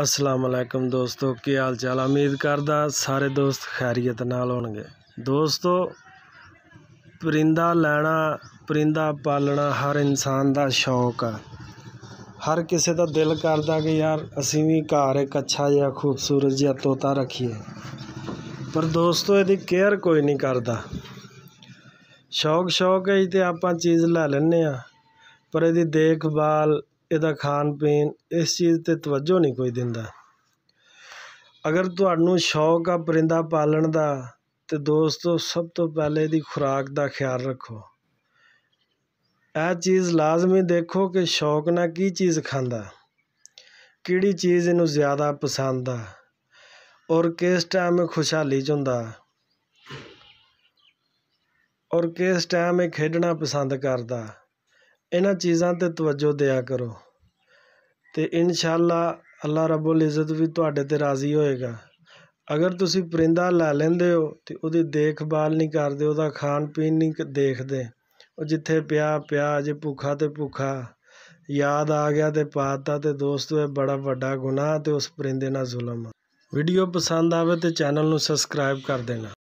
ਅਸਲਾਮ ਅਲੈਕਮ ਦੋਸਤੋ ਕੀ ਹਾਲ ਚਾਲ ਉਮੀਦ ਕਰਦਾ ਸਾਰੇ ਦੋਸਤ ਖੈਰੀਅਤ ਨਾਲ ਹੋਣਗੇ ਦੋਸਤੋ ਪਰਿੰਦਾ ਲੈਣਾ ਪਰਿੰਦਾ ਪਾਲਣਾ ਹਰ ਇਨਸਾਨ ਦਾ ਸ਼ੌਕ ਆ ਹਰ ਕਿਸੇ ਦਾ ਦਿਲ ਕਰਦਾ ਕਿ ਯਾਰ ਅਸੀਂ ਵੀ ਘਰ ਇੱਕ ਅੱਛਾ ਜਿਹਾ ਖੂਬਸੂਰਤ ਜਿਹਾ ਤੋਤਾ ਰੱਖੀਏ ਪਰ ਦੋਸਤੋ ਇਹਦੀ ਕੇਅਰ ਕੋਈ ਨਹੀਂ ਕਰਦਾ ਸ਼ੌਕ ਸ਼ੌਕ ਹੈ ਤੇ ਆਪਾਂ ਚੀਜ਼ ਲੈ ਲੈਣੇ ਆ ਪਰ ਇਹਦੀ ਦੇਖਭਾਲ ਇਹਦਾ ਖਾਣ ਪੀਣ ਇਸ ਚੀਜ਼ 'ਤੇ ਤਵੱਜੋ ਨਹੀਂ ਕੋਈ ਦਿੰਦਾ ਅਗਰ ਤੁਹਾਨੂੰ ਸ਼ੌਕ ਆ ਪਰਿੰਦਾ ਪਾਲਣ ਦਾ ਤੇ ਦੋਸਤੋ ਸਭ ਤੋਂ ਪਹਿਲੇ ਦੀ ਖੁਰਾਕ ਦਾ ਖਿਆਲ ਰੱਖੋ ਇਹ ਚੀਜ਼ ਲਾਜ਼ਮੀ ਦੇਖੋ ਕਿ ਸ਼ੌਕ ਨਾਲ ਕੀ ਚੀਜ਼ ਖਾਂਦਾ ਕਿਹੜੀ ਚੀਜ਼ ਇਹਨੂੰ ਜ਼ਿਆਦਾ ਪਸੰਦ ਆ ਔਰ ਕਿਸ ਟਾਈਮ ਖੁਸ਼ਹਾਲੀ ਚ ਹੁੰਦਾ ਔਰ ਕਿਸ ਟਾਈਮ ਇਹ ਖੇਡਣਾ ਪਸੰਦ ਕਰਦਾ ਇਹਨਾਂ ਚੀਜ਼ਾਂ 'ਤੇ ਤਵੱਜੋ ਦਿਆ ਕਰੋ ਤੇ ਇਨਸ਼ਾਅੱਲਾ ਅੱਲਾ ਰੱਬੁਲ ਇੱਜ਼ਤ ਵੀ ਤੁਹਾਡੇ 'ਤੇ ਰਾਜ਼ੀ ਹੋਏਗਾ ਅਗਰ ਤੁਸੀਂ ਪਰਿੰਦਾ ਲੈ ਲੈਂਦੇ ਹੋ ਤੇ ਉਹਦੀ ਦੇਖਭਾਲ ਨਹੀਂ ਕਰਦੇ ਉਹਦਾ ਖਾਣ ਪੀਣ ਨਹੀਂ ਦੇਖਦੇ ਉਹ ਜਿੱਥੇ ਪਿਆ ਪਿਆ ਜੇ ਭੁੱਖਾ ਤੇ ਭੁੱਖਾ ਯਾਦ ਆ ਗਿਆ ਤੇ ਪਾਤਾ ਤੇ ਦੋਸਤੋ ਇਹ ਬੜਾ ਵੱਡਾ ਗੁਨਾਹ ਤੇ ਉਸ ਪਰਿੰਦੇ ਨਾਲ ਜ਼ੁਲਮ ਆ ਵੀਡੀਓ ਪਸੰਦ ਆਵੇ ਤੇ ਚੈਨਲ ਨੂੰ ਸਬਸਕ੍ਰਾਈਬ ਕਰ ਦੇਣਾ